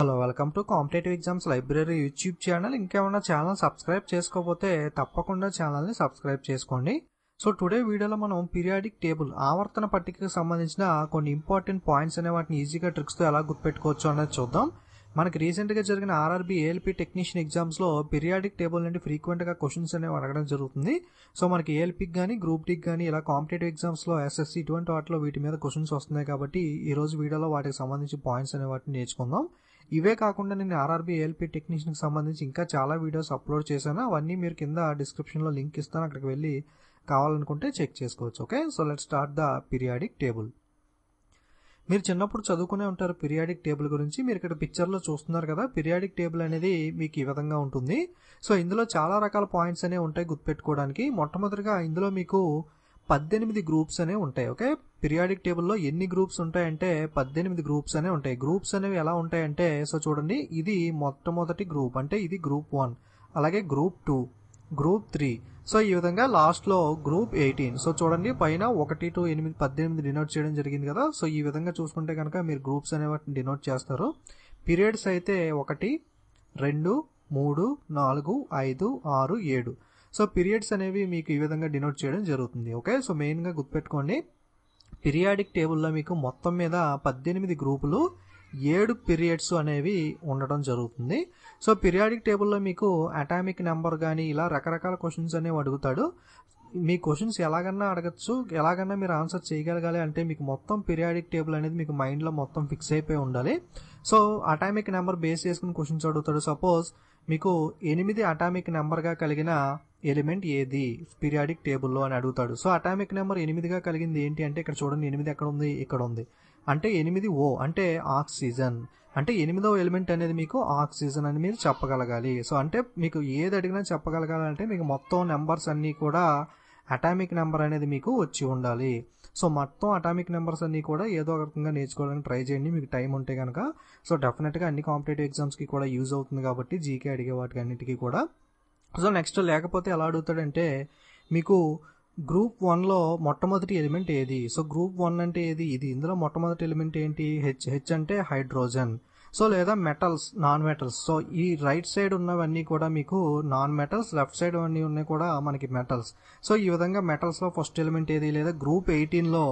hello welcome to competitive exams library YouTube channel ఇంకేమైనా channel subscribe చేసుకోకపోతే తప్పకుండా ఛానల్ని సబ్స్క్రైబ్ చేసుకోండి సో టుడే వీడియోలో మనం పీరియాడిక్ టేబుల్ ఆవర్తన పట్టికకు సంబంధించిన కొన్ని ఇంపార్టెంట్ పాయింట్స్ అనే వాటిని ఈజీగా ట్రిక్స్తో ఎలా గుర్తుపెట్టుకోవచ్చు అనేది చూద్దాం మనకి రీసెంట్గా జరిగిన ఆర్ఆర్బీ ఏఎల్పీ టెక్నీషియన్ ఎగ్జామ్స్లో పీరియాడిక్ టేబుల్ నుండి ఫ్రీక్వెంట్గా క్వశ్చన్స్ అనేవి అడగడం జరుగుతుంది సో మనకి ఏఎల్పీకి కానీ గ్రూప్ డికి కానీ ఇలా కాంపిటేటివ్ ఎగ్జామ్స్లో ఎస్ఎస్సి ఇటువంటి వాటిలో వీటి మీద క్వశ్చన్స్ వస్తున్నాయి కాబట్టి ఈరోజు వీడియోలో వాటికి సంబంధించి పాయింట్స్ అనే వాటిని నేర్చుకుందాం ఇవే కాకుండా నేను ఆర్ఆర్బీ ఏఎల్పీ టెక్నీషియన్కి సంబంధించి ఇంకా చాలా వీడియోస్ అప్లోడ్ చేశాను అవన్నీ మీరు కింద డిస్క్రిప్షన్లో లింక్ ఇస్తాను అక్కడికి వెళ్ళి కావాలనుకుంటే చెక్ చేసుకోవచ్చు okay so let start the periodic table మీరు చిన్నప్పుడు చదువుకునే ఉంటారు పీరియాడిక్ టేబుల్ గురించి మీరు ఇక్కడ పిక్చర్లో చూస్తున్నారు కదా పీరియాడిక్ టేబుల్ అనేది మీకు ఈ విధంగా ఉంటుంది సో ఇందులో చాలా రకాల పాయింట్స్ అనేవి ఉంటాయి గుర్తుపెట్టుకోవడానికి మొట్టమొదటిగా ఇందులో మీకు పద్దెనిమిది గ్రూప్స్ అనేవి ఉంటాయి ఓకే పీరియాడిక్ టేబుల్లో ఎన్ని గ్రూప్స్ ఉంటాయంటే పద్దెనిమిది గ్రూప్స్ అనేవి ఉంటాయి గ్రూప్స్ అనేవి ఎలా ఉంటాయంటే సో చూడండి ఇది మొట్టమొదటి గ్రూప్ అంటే ఇది గ్రూప్ వన్ అలాగే group two group three so ఈ విధంగా లాస్ట్లో గ్రూప్ ఎయిటీన్ సో చూడండి పైన ఒకటి టు ఎనిమిది పద్దెనిమిది డినోట్ చేయడం జరిగింది కదా సో ఈ విధంగా చూసుకుంటే కనుక మీరు గ్రూప్స్ అనే డినోట్ చేస్తారు పీరియడ్స్ అయితే ఒకటి రెండు మూడు నాలుగు ఐదు ఆరు ఏడు సో పీరియడ్స్ అనేవి మీకు ఈ విధంగా డినోట్ చేయడం జరుగుతుంది ఓకే సో మెయిన్గా గుర్తుపెట్టుకోండి పీరియాడిక్ టేబుల్లో మీకు మొత్తం మీద పద్దెనిమిది గ్రూపులు ఏడు పీరియడ్స్ అనేవి ఉండడం జరుగుతుంది సో పీరియాడిక్ టేబుల్లో మీకు అటామిక్ నెంబర్ కానీ ఇలా రకరకాల క్వశ్చన్స్ అనేవి అడుగుతాడు మీ క్వశ్చన్స్ ఎలాగన్నా అడగచ్చు ఎలాగన్నా మీరు ఆన్సర్ చేయగలగాలి అంటే మీకు మొత్తం పీరియాడిక్ టేబుల్ అనేది మీకు మైండ్లో మొత్తం ఫిక్స్ అయిపోయి ఉండాలి సో అటామిక్ నెంబర్ బేస్ చేసుకుని క్వశ్చన్స్ అడుగుతాడు సపోజ్ మీకు ఎనిమిది అటామిక్ నెంబర్గా కలిగిన ఎలిమెంట్ ఏది పీరియాడిక్ టేబుల్లో అని అడుగుతాడు సో అటామిక్ నెంబర్ ఎనిమిదిగా కలిగింది ఏంటి అంటే ఇక్కడ చూడండి ఎనిమిది ఎక్కడ ఉంది ఇక్కడ ఉంది అంటే ఎనిమిది ఓ అంటే ఆక్సిజన్ అంటే ఎనిమిదవ ఎలిమెంట్ అనేది మీకు ఆక్సిజన్ అని మీరు చెప్పగలగాలి సో అంటే మీకు ఏది అడిగినా చెప్పగలగాలంటే మీకు మొత్తం నెంబర్స్ అన్నీ కూడా అటామిక్ నెంబర్ అనేది మీకు వచ్చి ఉండాలి సో మొత్తం అటామిక్ నెంబర్స్ అన్నీ కూడా ఏదో ఒక రకంగా నేర్చుకోవడానికి ట్రై చేయండి మీకు టైం ఉంటే కనుక సో డెఫినెట్గా అన్ని కాంపిటేటివ్ ఎగ్జామ్స్కి కూడా యూజ్ అవుతుంది కాబట్టి జీకే అడిగే వాటికి అన్నిటికీ కూడా సో నెక్స్ట్ లేకపోతే ఎలా అడుగుతాడంటే మీకు గ్రూప్ వన్లో మొట్టమొదటి ఎలిమెంట్ ఏది సో గ్రూప్ వన్ అంటే ఏది ఇది ఇందులో మొట్టమొదటి ఎలిమెంట్ ఏంటి హెచ్ హెచ్ అంటే హైడ్రోజన్ సో లేదా మెటల్స్ నాన్ మెటల్స్ సో ఈ రైట్ సైడ్ ఉన్నవన్నీ కూడా మీకు నాన్ మెటల్స్ లెఫ్ట్ సైడ్ అన్నీ ఉన్నాయి కూడా మనకి మెటల్స్ సో ఈ విధంగా మెటల్స్లో ఫస్ట్ ఎలిమెంట్ ఏది లేదా గ్రూప్ ఎయిటీన్లో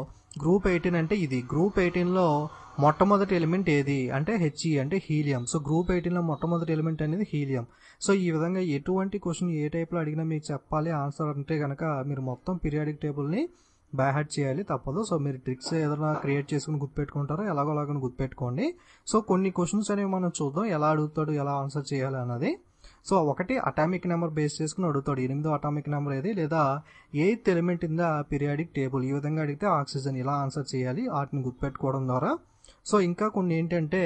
గ్రూప్ ఎయిటీన్ అంటే ఇది గ్రూప్ ఎయిటీన్లో మొట్టమొదటి ఎలిమెంట్ ఏది అంటే హెచ్ఈ e అంటే హీలియం సో గ్రూప్ ఎయిటీన్లో మొట్టమొదటి ఎలిమెంట్ అనేది హీలియం సో ఈ విధంగా ఎటువంటి క్వశ్చన్ ఏ టైప్లో అడిగినా మీకు చెప్పాలి ఆన్సర్ అంటే కనుక మీరు మొత్తం పీరియాడిక్ టేబుల్ని హ్యాట్ చేయాలి తప్పదు సో మీరు ట్రిక్స్ ఏదైనా క్రియేట్ చేసుకుని గుర్తుపెట్టుకుంటారో ఎలాగో అలాగని గుర్తుపెట్టుకోండి సో కొన్ని క్వశ్చన్స్ అనేవి మనం చూద్దాం ఎలా అడుగుతాడు ఎలా ఆన్సర్ చేయాలి అన్నది సో ఒకటి అటామిక్ నెంబర్ బేస్ చేసుకుని అడుగుతాడు ఎనిమిదో అటామిక్ నెంబర్ ఏది లేదా eighth element in the periodic table ఈ విధంగా అడిగితే ఆక్సిజన్ ఇలా ఆన్సర్ చేయాలి వాటిని గుర్తుపెట్టుకోవడం ద్వారా సో ఇంకా కొన్ని ఏంటంటే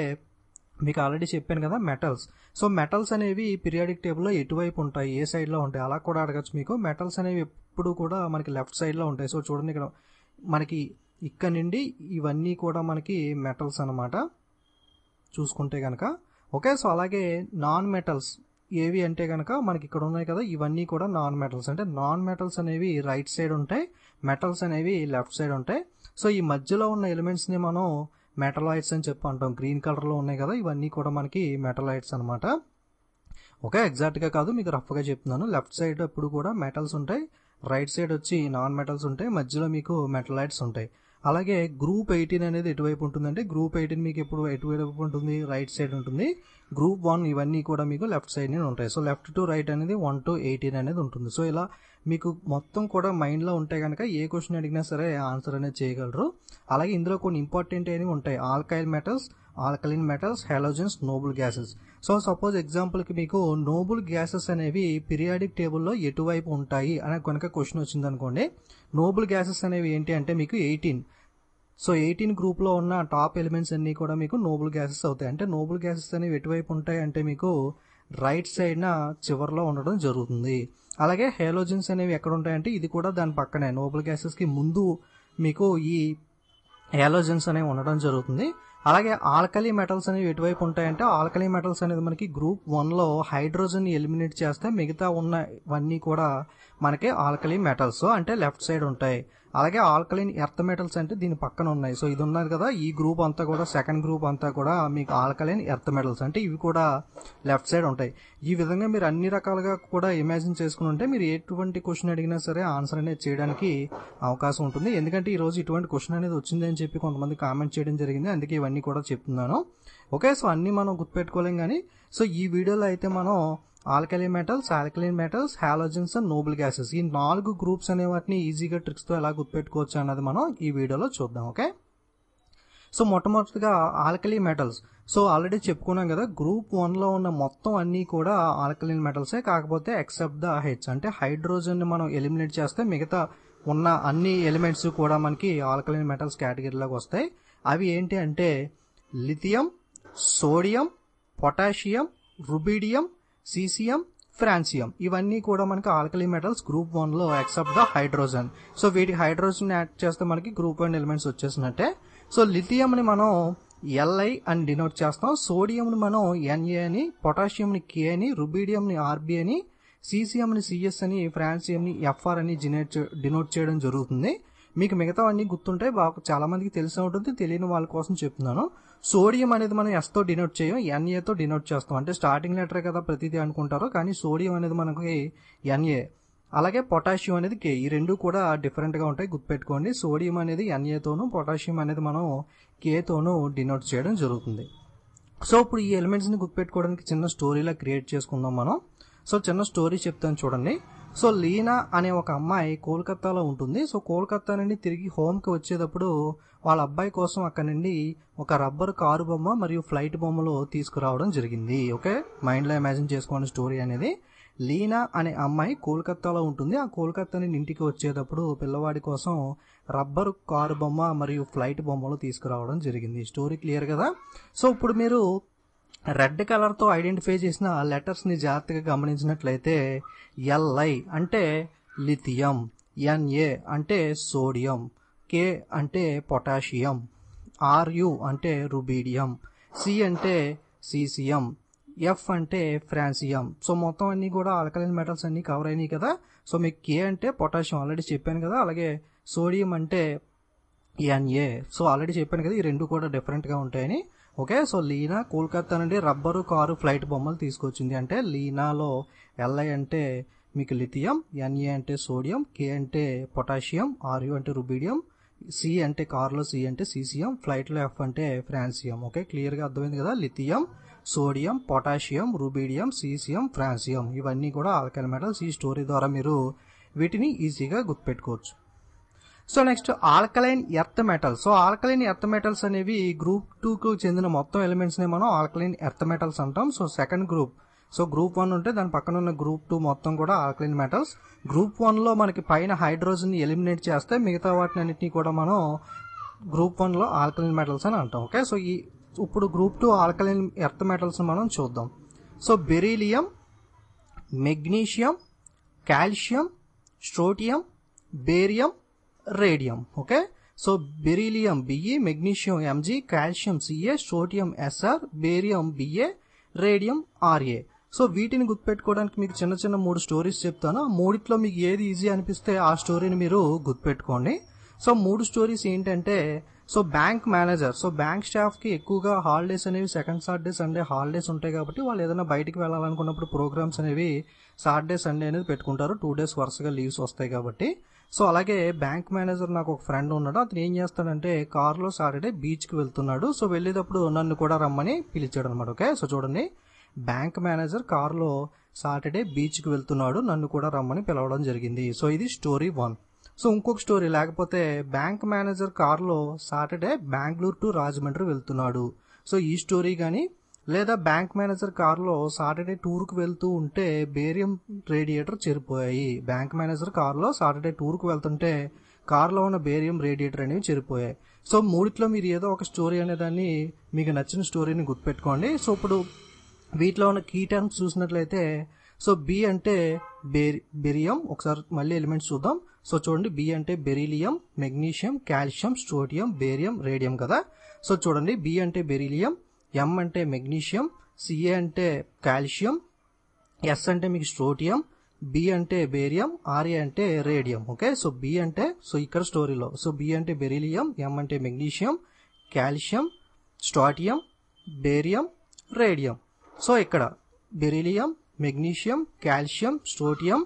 మీకు ఆల్రెడీ చెప్పాను కదా మెటల్స్ సో మెటల్స్ అనేవి పీరియాడిక్ టేబుల్లో ఎటువైపు ఉంటాయి ఏ సైడ్లో ఉంటాయి అలా కూడా అడగచ్చు మీకు మెటల్స్ అనేవి ఎప్పుడు కూడా మనకి లెఫ్ట్ సైడ్లో ఉంటాయి సో చూడండి ఇక్కడ మనకి ఇక్కడ నుండి ఇవన్నీ కూడా మనకి మెటల్స్ అనమాట చూసుకుంటే కనుక ఓకే సో అలాగే నాన్ మెటల్స్ ఏవి అంటే కనుక మనకి ఇక్కడ ఉన్నాయి కదా ఇవన్నీ కూడా నాన్ మెటల్స్ అంటే నాన్ మెటల్స్ అనేవి రైట్ సైడ్ ఉంటాయి మెటల్స్ అనేవి లెఫ్ట్ సైడ్ ఉంటాయి సో ఈ మధ్యలో ఉన్న ఎలిమెంట్స్ని మనం మెటలాయిడ్స్ అని చెప్పి అంటాం గ్రీన్ కలర్లో ఉన్నాయి కదా ఇవన్నీ కూడా మనకి మెటలాయిడ్స్ అనమాట ఓకే ఎగ్జాక్ట్గా కాదు మీకు రఫ్గా చెప్తున్నాను లెఫ్ట్ సైడ్ అప్పుడు కూడా మెటల్స్ ఉంటాయి రైట్ సైడ్ వచ్చి నాన్ మెటల్స్ ఉంటాయి మధ్యలో మీకు మెటలాయిడ్స్ ఉంటాయి అలాగే గ్రూప్ ఎయిటీన్ అనేది ఎటువైపు ఉంటుందంటే గ్రూప్ ఎయిటీన్ మీకు ఎప్పుడు ఎటువైపు ఉంటుంది రైట్ సైడ్ ఉంటుంది గ్రూప్ వన్ ఇవన్నీ కూడా మీకు లెఫ్ట్ సైడ్ నేను ఉంటాయి సో లెఫ్ట్ టు రైట్ అనేది వన్ టు ఎయిటీన్ అనేది ఉంటుంది సో ఇలా మీకు మొత్తం కూడా మైండ్లో ఉంటే కనుక ఏ క్వశ్చన్ అడిగినా సరే ఆన్సర్ అనేది చేయగలరు అలాగే ఇందులో కొన్ని ఇంపార్టెంట్ అయినవి ఉంటాయి alkali metals alkaline metals halogens noble gases so suppose ఎగ్జాంపుల్కి మీకు నోబుల్ గ్యాసెస్ అనేవి పిరియాడిక్ టేబుల్లో ఎటువైపు ఉంటాయి అనే కనుక క్వశ్చన్ వచ్చిందనుకోండి నోబుల్ గ్యాసెస్ అనేవి ఏంటి అంటే మీకు ఎయిటీన్ సో ఎయిటీన్ గ్రూప్లో ఉన్న టాప్ ఎలిమెంట్స్ అన్నీ కూడా మీకు నోబుల్ గ్యాసెస్ అవుతాయి అంటే నోబుల్ గ్యాసెస్ అనేవి ఎటువైపు ఉంటాయి అంటే మీకు రైట్ సైడ్న చివరిలో ఉండడం జరుగుతుంది అలాగే హేలోజన్స్ అనేవి ఎక్కడ ఉంటాయంటే ఇది కూడా దాని పక్కనే నోబుల్ గ్యాసెస్కి ముందు మీకు ఈ హేలోజన్స్ అనేవి ఉండడం జరుగుతుంది అలాగే ఆల్కలీ మెటల్స్ అనేవి ఎటువైపు ఉంటాయంటే ఆల్కలీ మెటల్స్ అనేది మనకి గ్రూప్ వన్లో హైడ్రోజన్ ఎలిమినేట్ చేస్తే మిగతా ఉన్నవన్నీ కూడా మనకి ఆల్కలీ మెటల్స్ అంటే లెఫ్ట్ సైడ్ ఉంటాయి అలాగే ఆల్కలైన్ ఎర్త్ మెటల్స్ అంటే దీని పక్కన ఉన్నాయి సో ఇది ఉన్నది కదా ఈ గ్రూప్ అంతా కూడా సెకండ్ గ్రూప్ అంతా కూడా మీకు ఆల్కలైన్ ఎర్త్ మెటల్స్ అంటే ఇవి కూడా లెఫ్ట్ సైడ్ ఉంటాయి ఈ విధంగా మీరు అన్ని రకాలుగా కూడా ఇమాజిన్ చేసుకుని ఉంటే మీరు ఎటువంటి క్వశ్చన్ అడిగినా సరే ఆన్సర్ అనేది చేయడానికి అవకాశం ఉంటుంది ఎందుకంటే ఈరోజు ఇటువంటి క్వశ్చన్ అనేది వచ్చింది అని చెప్పి కొంతమంది కామెంట్ చేయడం జరిగింది అందుకే ఇవన్నీ కూడా చెప్తున్నాను ఓకే సో అన్నీ మనం గుర్తుపెట్టుకోలేం కానీ సో ఈ వీడియోలో అయితే మనం alkali metals alkaline metals halogens and noble gases ఈ నాలుగు గ్రూప్స్ అనే వాటిని ఈజీగా ట్రిక్స్తో ఎలా గుర్తుపెట్టుకోవచ్చు అన్నది మనం ఈ వీడియోలో చూద్దాం ఓకే సో మొట్టమొదటిగా ఆల్కలీ మెటల్స్ సో ఆల్రెడీ చెప్పుకున్నాం కదా గ్రూప్ వన్లో ఉన్న మొత్తం అన్నీ కూడా ఆల్కలీన్ మెటల్సే కాకపోతే ఎక్సెప్ట్ ద హెచ్ అంటే హైడ్రోజన్ని మనం ఎలిమినేట్ చేస్తే మిగతా ఉన్న అన్ని ఎలిమెంట్స్ కూడా మనకి ఆల్కలీన్ మెటల్స్ కేటగిరీలోకి వస్తాయి అవి ఏంటి అంటే lithium sodium potassium rubidium caesium francium ఇవన్నీ కూడా మనకి ఆల్కలీ మెటల్స్ గ్రూప్ వన్ లో ఎక్సెప్ట్ ద హైడ్రోజన్ సో వీటికి హైడ్రోజన్ యాడ్ చేస్తే మనకి గ్రూప్ వన్ ఎలిమెంట్స్ వచ్చేసినట్టే సో లిథియంని మనం ఎల్ఐ అని డినోట్ చేస్తాం సోడియంని మనం ఎన్ఏ అని పొటాషియంని కే అని రుబీడియంని ఆర్బి అని సీసీఎంని సిఎస్ అని ఫ్రాన్సియంని ఎఫ్ఆర్ అని జినేట్ డినోట్ చేయడం జరుగుతుంది మీకు మిగతావన్నీ గుర్తుంటే బాగా చాలా మందికి తెలిసి ఉంటుంది తెలియని వాళ్ళ కోసం చెప్తున్నాను సోడియం అనేది మనం ఎస్తో డినోట్ చేయం ఎన్ఏతో డినోట్ చేస్తాం అంటే స్టార్టింగ్ లెటర్ కదా ప్రతిదీ అనుకుంటారో కానీ సోడియం అనేది మనకి ఎన్ఏ అలాగే పొటాషియం అనేది కే ఈ రెండు కూడా డిఫరెంట్గా ఉంటాయి గుర్తుపెట్టుకోండి సోడియం అనేది ఎన్ఏతోనూ పొటాషియం అనేది మనం కేతోనూ డినోట్ చేయడం జరుగుతుంది సో ఇప్పుడు ఈ ఎలిమెంట్స్ని గుర్తుపెట్టుకోవడానికి చిన్న స్టోరీలా క్రియేట్ చేసుకుందాం మనం సో చిన్న స్టోరీ చెప్తాను చూడండి సో లీనా అనే ఒక అమ్మాయి కోల్కత్తాలో ఉంటుంది సో కోల్కత్తా నుండి తిరిగి హోమ్కి వచ్చేటప్పుడు వాళ్ళ అబ్బాయి కోసం అక్కడ నుండి ఒక రబ్బర్ కారు బొమ్మ మరియు ఫ్లైట్ బొమ్మలు తీసుకురావడం జరిగింది ఓకే మైండ్లో ఇమాజిన్ చేసుకోండి స్టోరీ అనేది లీనా అనే అమ్మాయి కోల్కత్తాలో ఉంటుంది ఆ కోల్కత్తా నుండి ఇంటికి వచ్చేటప్పుడు పిల్లవాడి కోసం రబ్బర్ కారు బొమ్మ మరియు ఫ్లైట్ బొమ్మలు తీసుకురావడం జరిగింది స్టోరీ క్లియర్ కదా సో ఇప్పుడు మీరు రెడ్ కలర్తో ఐడెంటిఫై చేసిన ఆ లెటర్స్ని జాగ్రత్తగా గమనించినట్లయితే ఎల్ఐ అంటే లిథియం ఎన్ఏ అంటే సోడియం కే అంటే పొటాషియం ఆర్యు అంటే రుబీడియం సి అంటే సీసియం ఎఫ్ అంటే ఫ్రాన్సియం సో మొత్తం అన్ని కూడా ఆల్కలైన్ మెటల్స్ అన్ని కవర్ అయినాయి కదా సో మీకు కే అంటే పొటాషియం ఆల్రెడీ చెప్పాను కదా అలాగే సోడియం అంటే ఎన్ఏ సో ఆల్రెడీ చెప్పాను కదా ఈ రెండు కూడా డిఫరెంట్గా ఉంటాయని ఓకే సో లీనా కోల్కత్తా నుండి రబ్బరు కారు ఫ్లైట్ బొమ్మలు తీసుకొచ్చింది అంటే లీనాలో ఎల్ఐ అంటే మీకు లిథియం ఎన్ఏ అంటే సోడియం కే అంటే పొటాషియం ఆర్యూ అంటే రుబీడియం సి అంటే కార్లో సి అంటే సీసీఎం ఫ్లైట్లో ఎఫ్ అంటే ఫ్రాన్సియం ఓకే క్లియర్గా అర్థమైంది కదా lithium sodium potassium rubidium caesium francium ఇవన్నీ కూడా ఆల్కల్ మెటల్స్ ఈ స్టోరీ ద్వారా మీరు వీటిని ఈజీగా గుర్తుపెట్టుకోవచ్చు so next alkaline earth metal so alkaline earth metals అనేవి గ్రూప్ టూకు చెందిన మొత్తం ని మనం ఆల్కలైన్ ఎర్త్ మెటల్స్ అంటాం so second group so group one ఉంటే దాని పక్కన ఉన్న గ్రూప్ టూ మొత్తం కూడా ఆల్కలైన్ మెటల్స్ గ్రూప్ వన్లో మనకి పైన హైడ్రోజన్ని ఎలిమినేట్ చేస్తే మిగతా వాటిని అన్నింటినీ కూడా మనం గ్రూప్ వన్లో ఆల్కలైన్ మెటల్స్ అని అంటాం ఓకే సో ఈ ఇప్పుడు group two alkaline earth metals మనం చూద్దాం so beryllium magnesium calcium strontium barium radium okay so beryllium B E magnesium M G calcium C A sodium S R barium B A radium R A so వీటిని గుర్తుపెట్టుకోవడానికి మీకు చిన్న చిన్న మూడు స్టోరీస్ చెప్తాను ఆ మూడిట్లో మీకు ఏది ఈజీ అనిపిస్తే ఆ స్టోరీని మీరు గుర్తుపెట్టుకోండి సో మూడు స్టోరీస్ ఏంటంటే so bank manager so bank స్టాఫ్కి ఎక్కువగా హాలిడేస్ అనేవి సెకండ్ సాటర్డే సండే హాలిడేస్ ఉంటాయి కాబట్టి వాళ్ళు ఏదైనా బయటికి వెళ్ళాలనుకున్నప్పుడు ప్రోగ్రామ్స్ అనేవి సాటర్డే సండే అనేది పెట్టుకుంటారు టూ డేస్ వరుసగా లీవ్స్ వస్తాయి కాబట్టి సో అలాగే బ్యాంక్ మేనేజర్ నాకు ఒక ఫ్రెండ్ ఉన్నాడు అతను ఏం చేస్తాడంటే కార్లో సాటర్డే బీచ్కి వెళ్తున్నాడు సో వెళ్ళేటప్పుడు నన్ను కూడా రమ్మని పిలిచాడు అనమాట ఓకే సో చూడండి బ్యాంక్ మేనేజర్ కార్లో సాటర్డే బీచ్కి వెళ్తున్నాడు నన్ను కూడా రమ్మని పిలవడం జరిగింది సో ఇది స్టోరీ వన్ సో ఇంకొక స్టోరీ లేకపోతే బ్యాంక్ మేనేజర్ కార్లో సాటర్డే బెంగళూరు టు రాజమండ్రి వెళ్తున్నాడు సో ఈ స్టోరీ కానీ లేదా బ్యాంక్ మేనేజర్ కారులో సాటర్డే టూర్కు వెళ్తూ ఉంటే బేరియం రేడియేటర్ చెరిపోయాయి బ్యాంక్ మేనేజర్ కారులో సాటర్డే టూర్కు వెళ్తుంటే కారులో ఉన్న బేరియం రేడియేటర్ అనేవి చెరిపోయాయి సో మూడిట్లో మీరు ఏదో ఒక స్టోరీ అనేదాన్ని మీకు నచ్చిన స్టోరీని గుర్తుపెట్టుకోండి సో ఇప్పుడు వీటిలో ఉన్న కీ టర్మ్స్ చూసినట్లయితే సో బి అంటే బెరి బెరియం ఒకసారి మళ్ళీ ఎలిమెంట్స్ చూద్దాం సో చూడండి బి అంటే beryllium magnesium calcium strontium barium radium కదా సో చూడండి బి అంటే బెరీలియం ఎం అంటే మెగ్నీషియం సిఏ అంటే కాల్షియం ఎస్ అంటే మీకు స్ట్రోటియం బి అంటే బేరియం ఆర్ఏ అంటే రేడియం ఓకే సో బి అంటే సో ఇక్కడ స్టోరీలో సో బి అంటే బెరీలియం ఎం అంటే magnesium calcium strontium barium radium so ఇక్కడ beryllium magnesium calcium strontium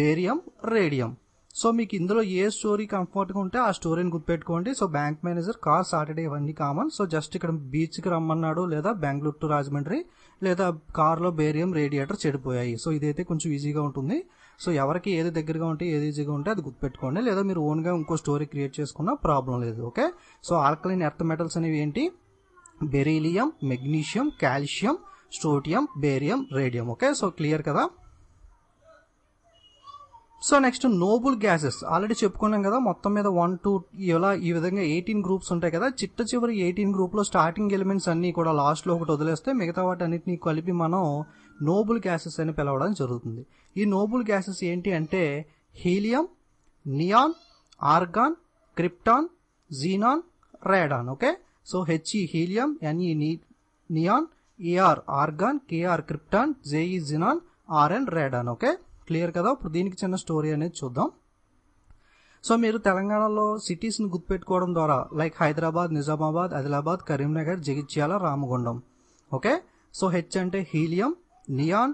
barium radium so మీకు ఇందులో ఏ స్టోరీ కంఫర్ట్గా ఉంటే ఆ స్టోరీని గుర్తుపెట్టుకోండి so bank manager car Saturday ఇవన్నీ కామన్ సో జస్ట్ ఇక్కడ బీచ్కి రమ్మన్నాడు లేదా బెంగళూరు టు రాజమండ్రి లేదా కార్లో బేరియం రేడియేటర్ చెడిపోయాయి సో ఇదైతే కొంచెం ఈజీగా ఉంటుంది సో ఎవరికి ఏది దగ్గరగా ఉంటే ఏది ఈజీగా ఉంటే అది గుర్తుపెట్టుకోండి లేదా మీరు ఓన్గా ఇంకో స్టోరీ క్రియేట్ చేసుకున్న ప్రాబ్లం లేదు okay so alkaline earth metals అనేవి ఏంటి beryllium magnesium calcium strontium barium radium okay so clear కదా so next noble gases already చెప్పుకున్నాం కదా మొత్తం మీద వన్ టూ ఇలా ఈ విధంగా ఎయిటీన్ గ్రూప్స్ ఉంటాయి కదా చిట్ట చివరి ఎయిటీన్ గ్రూప్లో స్టార్టింగ్ ఎలిమెంట్స్ అన్నీ కూడా లాస్ట్లో ఒకటి వదిలేస్తే మిగతా వాటి అన్నింటినీ కలిపి మనం నోబుల్ గ్యాసెస్ అని పిలవడం జరుగుతుంది ఈ నోబుల్ గ్యాసెస్ ఏంటి అంటే helium neon argon krypton xenon radon okay so H E helium N E neon A R argon K R krypton J E xenon R N radon okay clear కదా ఇప్పుడు దీనికి చిన్న స్టోరీ అనేది చూద్దాం సో మీరు తెలంగాణలో సిటీస్ని గుర్తుపెట్టుకోవడం ద్వారా like Hyderabad Nizamabad Adilabad Karimnagar Jagtial Ramagundam okay so H అంటే helium neon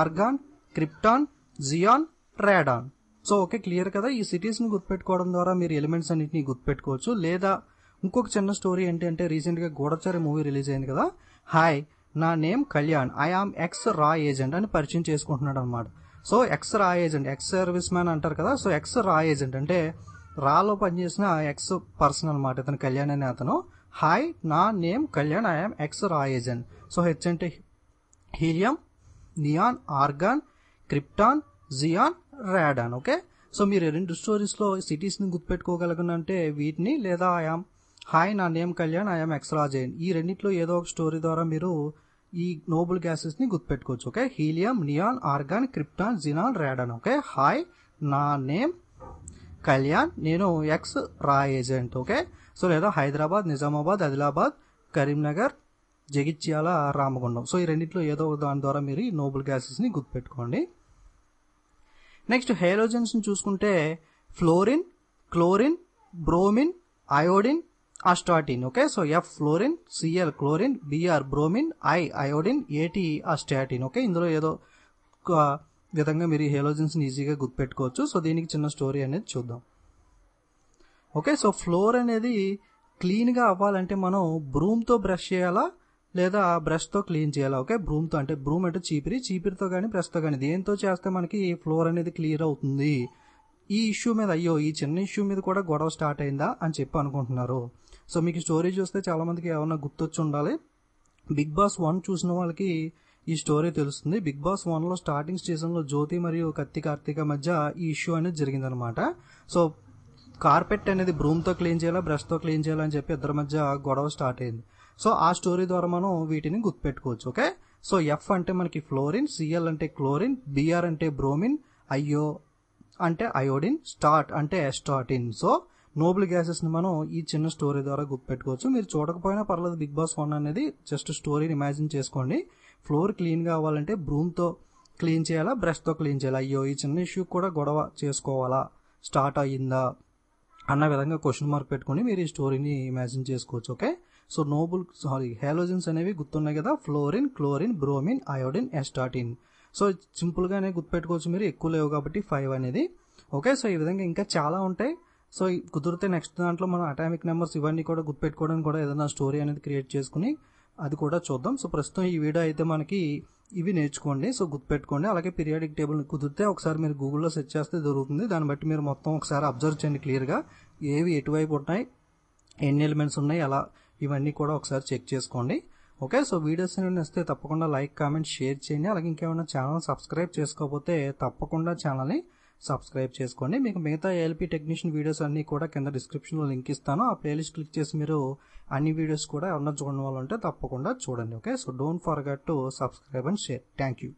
argon krypton xenon radon so okay clear కదా ఈ సిటీస్ని గుర్తుపెట్టుకోవడం ద్వారా మీరు ఎలిమెంట్స్ అన్నింటినీ గుర్తుపెట్టుకోవచ్చు లేదా ఇంకొక చిన్న స్టోరీ ఏంటి అంటే రీసెంట్గా గూఢచారి మూవీ రిలీజ్ అయింది కదా హాయ్ నా name Kalyan I am ex రా ఏజెంట్ అని పరిచయం చేసుకుంటున్నాడు అనమాట సో ఎక్స్ రా ఏజెంట్ ఎక్స్ సర్వీస్ మ్యాన్ అంటారు కదా సో ఎక్స్ రా ఏజెంట్ అంటే రాలో పనిచేసిన ఎక్స్ పర్సన్ అనమాట ఇతను కళ్యాణ్ అనే అతను హాయ్ నా నేమ్ కళ్యాణ్ ఐఎమ్ ఎక్స్ రా ఏజెంట్ సో హెచ్ అంటే helium neon argon krypton xenon radon okay so మీరు రెండు స్టోరీస్లో సిటీస్ని గుర్తుపెట్టుకోగలగనంటే వీటిని లేదా ఐఎమ్ హాయ్ నా నేమ్ కళ్యాణ్ ఐఎమ్ ఎక్స్ రాజయన్ ఈ రెండింటిలో ఏదో ఒక స్టోరీ ద్వారా మీరు ఈ నోబుల్ గ్యాసెస్ ని గుర్తుపెట్టుకోవచ్చు okay helium neon argon krypton xenon radon okay hi నా నేమ్ కళ్యాణ్ నేను ఎక్స్ రా ఏజెంట్ ఓకే సో లేదా హైదరాబాద్ నిజామాబాద్ ఆదిలాబాద్ కరీంనగర్ జగిత్యాల రామగుండం సో ఈ రెండింటిలో ఏదో దాని ద్వారా మీరు ఈ నోబుల్ గ్యాసెస్ని గుర్తుపెట్టుకోండి నెక్స్ట్ హేలోజన్స్ని చూసుకుంటే fluorine chlorine bromine iodine astatine okay so F fluorine C L chlorine B R bromine I iodine A T astatine okay ఇందులో ఏదో విధంగా మీరు హెలోజన్స్ ఈజీగా గుర్తుపెట్టుకోవచ్చు సో దీనికి చిన్న స్టోరీ అనేది చూద్దాం ఓకే సో ఫ్లోర్ అనేది క్లీన్గా అవ్వాలంటే మనం బ్రూమ్తో బ్రష్ చేయాలా లేదా బ్రష్తో క్లీన్ చేయాలా ఓకే బ్రూమ్తో అంటే బ్రూమ్ అంటే చీపిరి చీపిరితో కానీ బ్రష్తో కానీ దేంతో చేస్తే మనకి ఫ్లోర్ అనేది క్లియర్ అవుతుంది ఈ ఇష్యూ మీద అయ్యో ఈ చిన్న ఇష్యూ మీద కూడా గొడవ స్టార్ట్ అయిందా అని చెప్పి అనుకుంటున్నారు సో మీకు స్టోరీ చూస్తే చాలామందికి ఏమన్నా గుర్తొచ్చి ఉండాలి బిగ్ బాస్ వన్ చూసిన వాళ్ళకి ఈ స్టోరీ తెలుస్తుంది బిగ్ బాస్ వన్లో స్టార్టింగ్ సీజన్లో జ్యోతి మరియు కత్తి కార్తీక మధ్య ఈ ఇష్యూ అనేది జరిగిందనమాట సో కార్పెట్ అనేది బ్రూమ్తో క్లీన్ చేయాలా బ్రష్తో క్లీన్ చేయాలా అని చెప్పి ఇద్దరి మధ్య గొడవ స్టార్ట్ అయింది సో ఆ స్టోరీ ద్వారా మనం వీటిని గుర్తుపెట్టుకోవచ్చు ఓకే సో ఎఫ్ అంటే మనకి ఫ్లోరిన్ సిఎల్ అంటే క్లోరిన్ బిఆర్ అంటే బ్రోమిన్ అయ్యో అంటే అయోడిన్ స్టార్ట్ అంటే ఎస్టాటిన్ సో నోబుల్ గ్యాసెస్ని మనం ఈ చిన్న స్టోరీ ద్వారా గుర్తుపెట్టుకోవచ్చు మీరు చూడకపోయినా పర్లేదు బిగ్ బాస్ వన్ అనేది జస్ట్ స్టోరీని ఇమాజిన్ చేసుకోండి ఫ్లోర్ క్లీన్ కావాలంటే బ్రూమ్తో క్లీన్ చేయాలా బ్రష్తో క్లీన్ చేయాలా అయ్యో ఈ చిన్న ఇష్యూ కూడా గొడవ చేసుకోవాలా స్టార్ట్ అయ్యిందా అన్న విధంగా క్వశ్చన్ మార్క్ పెట్టుకుని మీరు ఈ స్టోరీని ఇమాజిన్ చేసుకోవచ్చు okay so noble sorry halogens అనేవి గుర్తున్నాయి కదా fluorine chlorine bromine iodine astatine so సింపుల్గానే గుర్తుపెట్టుకోవచ్చు మీరు ఎక్కువ లేవు కాబట్టి ఫైవ్ అనేది ఓకే సో ఈ విధంగా ఇంకా చాలా ఉంటాయి సో కుదిరితే నెక్స్ట్ దాంట్లో మనం అటామిక్ నెంబర్స్ ఇవన్నీ కూడా గుర్తుపెట్టుకోవడానికి కూడా ఏదైనా స్టోరీ అనేది క్రియేట్ చేసుకుని అది కూడా చూద్దాం సో ప్రస్తుతం ఈ వీడియో అయితే మనకి ఇవి నేర్చుకోండి సో గుర్తుపెట్టుకోండి అలాగే పీరియాడిక్ టేబుల్ కుదిరితే ఒకసారి మీరు గూగుల్లో సెర్చ్ చేస్తే దొరుకుతుంది దాన్ని బట్టి మీరు మొత్తం ఒకసారి అబ్జర్వ్ చేయండి క్లియర్గా ఏవి ఎటువైపు ఉన్నాయి ఎన్ని ఎలిమెంట్స్ ఉన్నాయి అలా ఇవన్నీ కూడా ఒకసారి చెక్ చేసుకోండి ఓకే సో వీడియోస్ అనేవి నచ్చితే తప్పకుండా లైక్ కామెంట్ షేర్ చేయండి అలాగే ఇంకేమైనా ఛానల్ సబ్స్క్రైబ్ చేసుకోకపోతే తప్పకుండా ఛానల్ని సబ్స్క్రైబ్ చేసుకోండి మీకు మిగతా ఏఎల్పీ టెక్నీషియన్ వీడియోస్ అన్నీ కూడా కింద డిస్క్రిప్షన్లో లింక్ ఇస్తాను ఆ ప్లేలిస్ట్ క్లిక్ చేసి మీరు అన్ని వీడియోస్ కూడా ఎవరన్నా చూడడం వల్ల ఉంటే తప్పకుండా చూడండి okay so don't forget to subscribe and share thank you